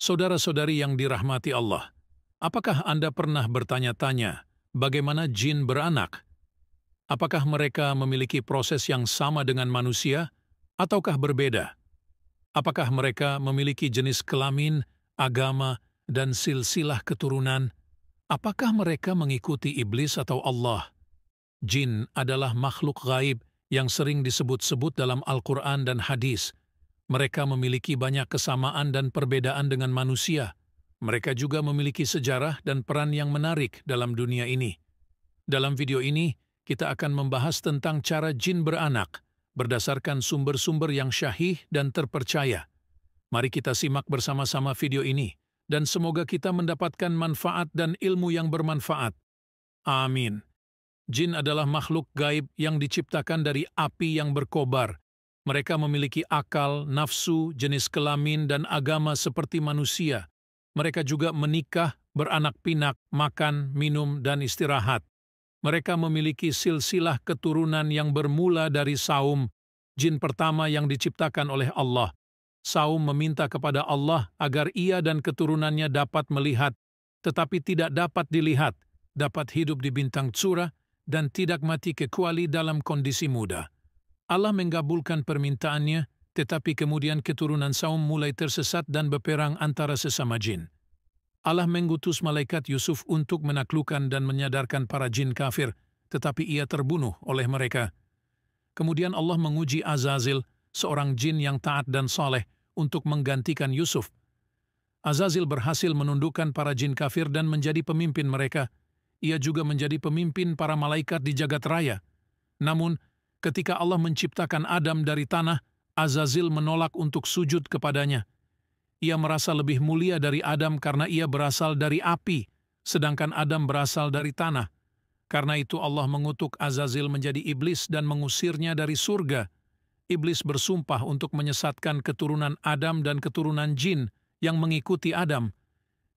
Saudara-saudari yang dirahmati Allah, apakah Anda pernah bertanya-tanya bagaimana jin beranak? Apakah mereka memiliki proses yang sama dengan manusia, ataukah berbeda? Apakah mereka memiliki jenis kelamin, agama, dan silsilah keturunan? Apakah mereka mengikuti iblis atau Allah? Jin adalah makhluk gaib yang sering disebut-sebut dalam Al-Quran dan hadis, mereka memiliki banyak kesamaan dan perbedaan dengan manusia. Mereka juga memiliki sejarah dan peran yang menarik dalam dunia ini. Dalam video ini, kita akan membahas tentang cara jin beranak berdasarkan sumber-sumber yang syahih dan terpercaya. Mari kita simak bersama-sama video ini, dan semoga kita mendapatkan manfaat dan ilmu yang bermanfaat. Amin. Jin adalah makhluk gaib yang diciptakan dari api yang berkobar, mereka memiliki akal, nafsu, jenis kelamin, dan agama seperti manusia. Mereka juga menikah, beranak pinak, makan, minum, dan istirahat. Mereka memiliki silsilah keturunan yang bermula dari Saum, jin pertama yang diciptakan oleh Allah. Saum meminta kepada Allah agar ia dan keturunannya dapat melihat, tetapi tidak dapat dilihat, dapat hidup di bintang curah, dan tidak mati kekuali dalam kondisi muda. Allah menggabulkan permintaannya, tetapi kemudian keturunan Saum mulai tersesat dan berperang antara sesama jin. Allah mengutus malaikat Yusuf untuk menaklukkan dan menyadarkan para jin kafir, tetapi ia terbunuh oleh mereka. Kemudian Allah menguji Azazil, seorang jin yang taat dan saleh, untuk menggantikan Yusuf. Azazil berhasil menundukkan para jin kafir dan menjadi pemimpin mereka. Ia juga menjadi pemimpin para malaikat di jagat raya. Namun, ketika Allah menciptakan Adam dari tanah, Azazil menolak untuk sujud kepadanya. Ia merasa lebih mulia dari Adam karena ia berasal dari api, sedangkan Adam berasal dari tanah. Karena itu Allah mengutuk Azazil menjadi iblis dan mengusirnya dari surga. Iblis bersumpah untuk menyesatkan keturunan Adam dan keturunan jin yang mengikuti Adam.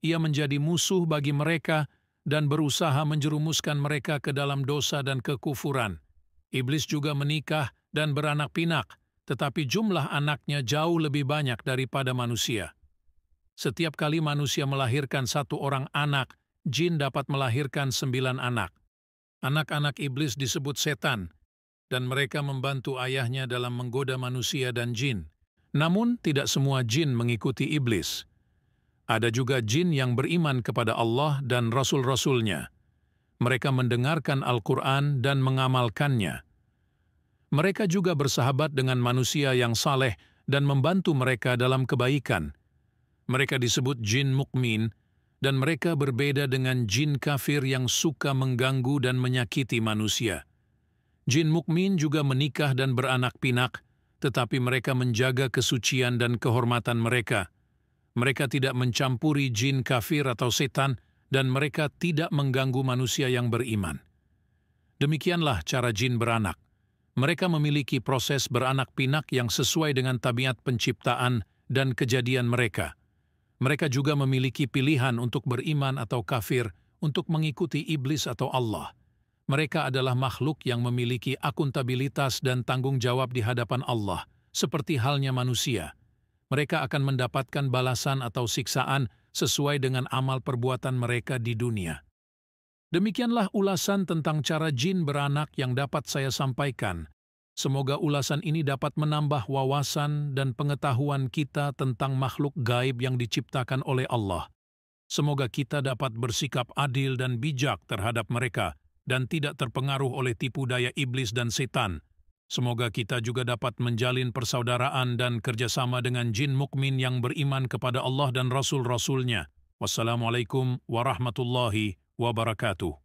Ia menjadi musuh bagi mereka dan berusaha menjerumuskan mereka ke dalam dosa dan kekufuran. Iblis juga menikah dan beranak pinak, tetapi jumlah anaknya jauh lebih banyak daripada manusia. Setiap kali manusia melahirkan satu orang anak, jin dapat melahirkan sembilan anak. Anak-anak iblis disebut setan, dan mereka membantu ayahnya dalam menggoda manusia dan jin. Namun, tidak semua jin mengikuti iblis. Ada juga jin yang beriman kepada Allah dan rasul-rasulnya. Mereka mendengarkan Al-Quran dan mengamalkannya. Mereka juga bersahabat dengan manusia yang saleh dan membantu mereka dalam kebaikan. Mereka disebut jin mukmin dan mereka berbeda dengan jin kafir yang suka mengganggu dan menyakiti manusia. Jin mukmin juga menikah dan beranak pinak, tetapi mereka menjaga kesucian dan kehormatan mereka. Mereka tidak mencampuri jin kafir atau setan, dan mereka tidak mengganggu manusia yang beriman. Demikianlah cara jin beranak. Mereka memiliki proses beranak pinak yang sesuai dengan tabiat penciptaan dan kejadian mereka. Mereka juga memiliki pilihan untuk beriman atau kafir untuk mengikuti iblis atau Allah. Mereka adalah makhluk yang memiliki akuntabilitas dan tanggung jawab di hadapan Allah, seperti halnya manusia. Mereka akan mendapatkan balasan atau siksaan sesuai dengan amal perbuatan mereka di dunia. Demikianlah ulasan tentang cara jin beranak yang dapat saya sampaikan. Semoga ulasan ini dapat menambah wawasan dan pengetahuan kita tentang makhluk gaib yang diciptakan oleh Allah. Semoga kita dapat bersikap adil dan bijak terhadap mereka dan tidak terpengaruh oleh tipu daya iblis dan setan. Semoga kita juga dapat menjalin persaudaraan dan kerjasama dengan jin mukmin yang beriman kepada Allah dan Rasul-Rasulnya. Wassalamualaikum warahmatullahi wabarakatuh.